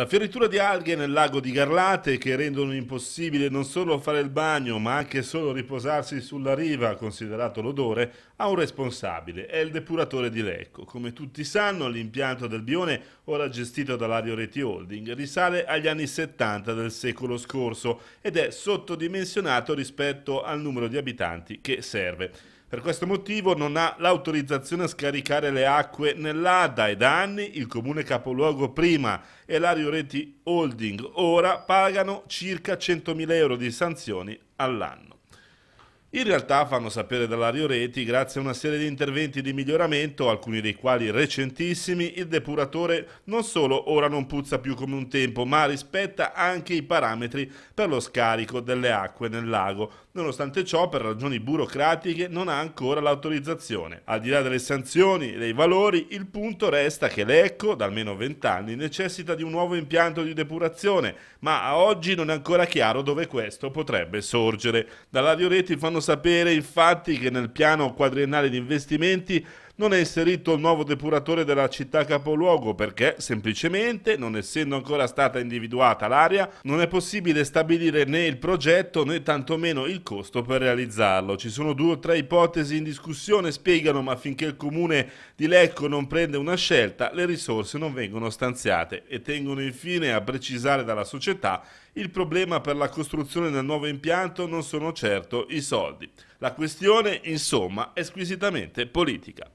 La fioritura di alghe nel lago di Garlate che rendono impossibile non solo fare il bagno ma anche solo riposarsi sulla riva, considerato l'odore, ha un responsabile, è il depuratore di Lecco. Come tutti sanno l'impianto del Bione, ora gestito dall'Ario Reti Holding, risale agli anni 70 del secolo scorso ed è sottodimensionato rispetto al numero di abitanti che serve. Per questo motivo non ha l'autorizzazione a scaricare le acque nell'Ada e da anni il comune capoluogo prima e l'Ario Reti Holding ora pagano circa 100.000 euro di sanzioni all'anno. In realtà, fanno sapere dall'Ario Reti, grazie a una serie di interventi di miglioramento, alcuni dei quali recentissimi, il depuratore non solo ora non puzza più come un tempo, ma rispetta anche i parametri per lo scarico delle acque nel lago. Nonostante ciò, per ragioni burocratiche, non ha ancora l'autorizzazione. Al di là delle sanzioni e dei valori, il punto resta che l'Ecco, da almeno 20 anni, necessita di un nuovo impianto di depurazione, ma a oggi non è ancora chiaro dove questo potrebbe sorgere. Dall'Ario Reti fanno sapere infatti che nel piano quadriennale di investimenti non è inserito il nuovo depuratore della città capoluogo perché, semplicemente, non essendo ancora stata individuata l'area, non è possibile stabilire né il progetto né tantomeno il costo per realizzarlo. Ci sono due o tre ipotesi in discussione, spiegano, ma finché il comune di Lecco non prende una scelta, le risorse non vengono stanziate e tengono infine a precisare dalla società il problema per la costruzione del nuovo impianto non sono certo i soldi. La questione, insomma, è squisitamente politica.